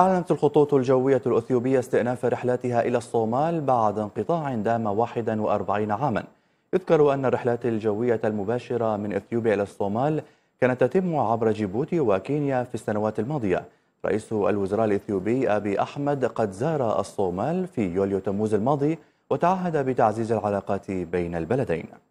أعلنت الخطوط الجوية الأثيوبية استئناف رحلاتها إلى الصومال بعد انقطاع دام 41 عاما يذكر أن الرحلات الجوية المباشرة من أثيوبيا إلى الصومال كانت تتم عبر جيبوتي وكينيا في السنوات الماضية رئيس الوزراء الإثيوبي أبي أحمد قد زار الصومال في يوليو تموز الماضي وتعهد بتعزيز العلاقات بين البلدين